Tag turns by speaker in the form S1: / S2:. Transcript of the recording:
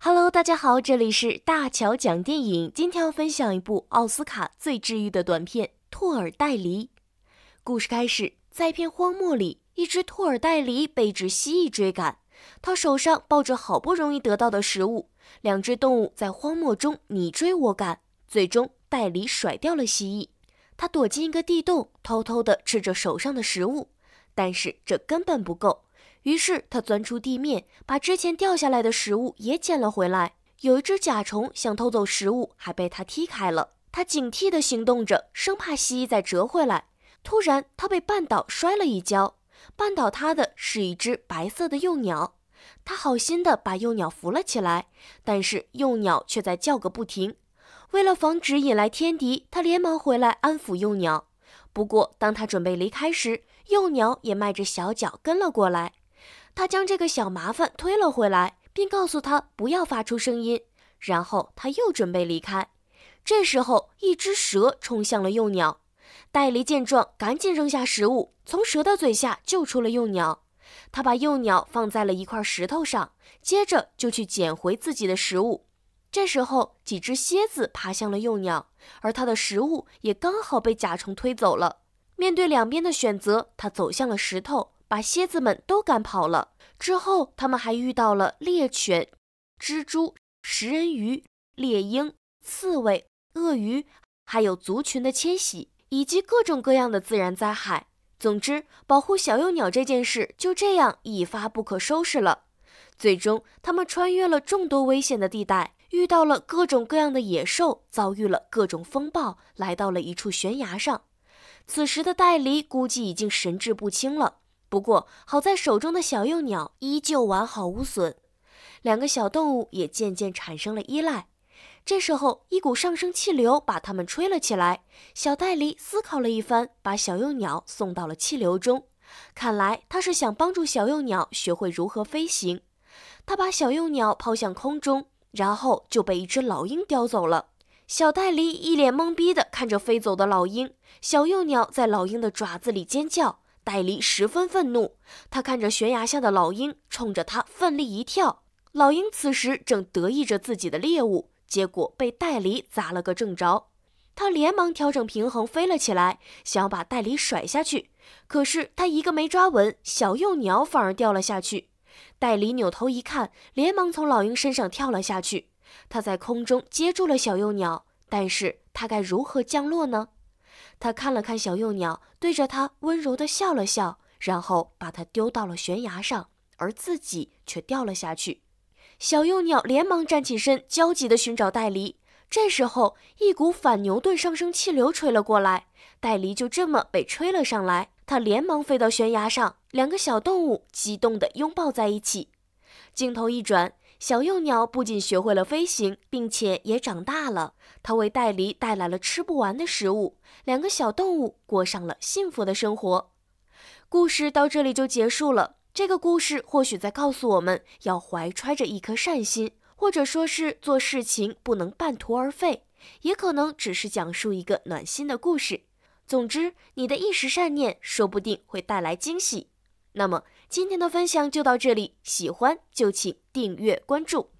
S1: Hello，大家好，这里是大乔讲电影。今天要分享一部奥斯卡最治愈的短片《兔耳袋狸》。故事开始在一片荒漠里，一只兔耳袋狸被只蜥蜴追赶，它手上抱着好不容易得到的食物。两只动物在荒漠中你追我赶，最终袋狸甩掉了蜥蜴，它躲进一个地洞，偷偷的吃着手上的食物，但是这根本不够。于是他钻出地面，把之前掉下来的食物也捡了回来。有一只甲虫想偷走食物，还被他踢开了。他警惕地行动着，生怕蜥蜴再折回来。突然，他被绊倒，摔了一跤。绊倒他的是一只白色的幼鸟。他好心地把幼鸟扶了起来，但是幼鸟却在叫个不停。为了防止引来天敌，他连忙回来安抚幼鸟。不过，当他准备离开时，幼鸟也迈着小脚跟了过来。他将这个小麻烦推了回来，并告诉他不要发出声音。然后他又准备离开，这时候一只蛇冲向了幼鸟。戴笠见状，赶紧扔下食物，从蛇的嘴下救出了幼鸟。他把幼鸟放在了一块石头上，接着就去捡回自己的食物。这时候几只蝎子爬向了幼鸟，而他的食物也刚好被甲虫推走了。面对两边的选择，他走向了石头。把蝎子们都赶跑了之后，他们还遇到了猎犬、蜘蛛、食人鱼、猎鹰、刺猬、鳄鱼，还有族群的迁徙，以及各种各样的自然灾害。总之，保护小幼鸟这件事就这样一发不可收拾了。最终，他们穿越了众多危险的地带，遇到了各种各样的野兽，遭遇了各种风暴，来到了一处悬崖上。此时的戴黎估计已经神志不清了。不过好在手中的小幼鸟依旧完好无损，两个小动物也渐渐产生了依赖。这时候，一股上升气流把它们吹了起来。小戴狸思考了一番，把小幼鸟送到了气流中。看来他是想帮助小幼鸟学会如何飞行。他把小幼鸟抛向空中，然后就被一只老鹰叼走了。小戴狸一脸懵逼地看着飞走的老鹰，小幼鸟在老鹰的爪子里尖叫。戴笠十分愤怒，他看着悬崖下的老鹰，冲着他奋力一跳。老鹰此时正得意着自己的猎物，结果被戴笠砸了个正着。他连忙调整平衡，飞了起来，想把戴笠甩下去。可是他一个没抓稳，小幼鸟反而掉了下去。戴笠扭头一看，连忙从老鹰身上跳了下去。他在空中接住了小幼鸟，但是他该如何降落呢？他看了看小幼鸟，对着它温柔地笑了笑，然后把它丢到了悬崖上，而自己却掉了下去。小幼鸟连忙站起身，焦急地寻找戴离。这时候，一股反牛顿上升气流吹了过来，戴离就这么被吹了上来。他连忙飞到悬崖上，两个小动物激动地拥抱在一起。镜头一转。小幼鸟不仅学会了飞行，并且也长大了。它为戴狸带来了吃不完的食物，两个小动物过上了幸福的生活。故事到这里就结束了。这个故事或许在告诉我们要怀揣着一颗善心，或者说是做事情不能半途而废，也可能只是讲述一个暖心的故事。总之，你的一时善念，说不定会带来惊喜。那么今天的分享就到这里，喜欢就请订阅关注。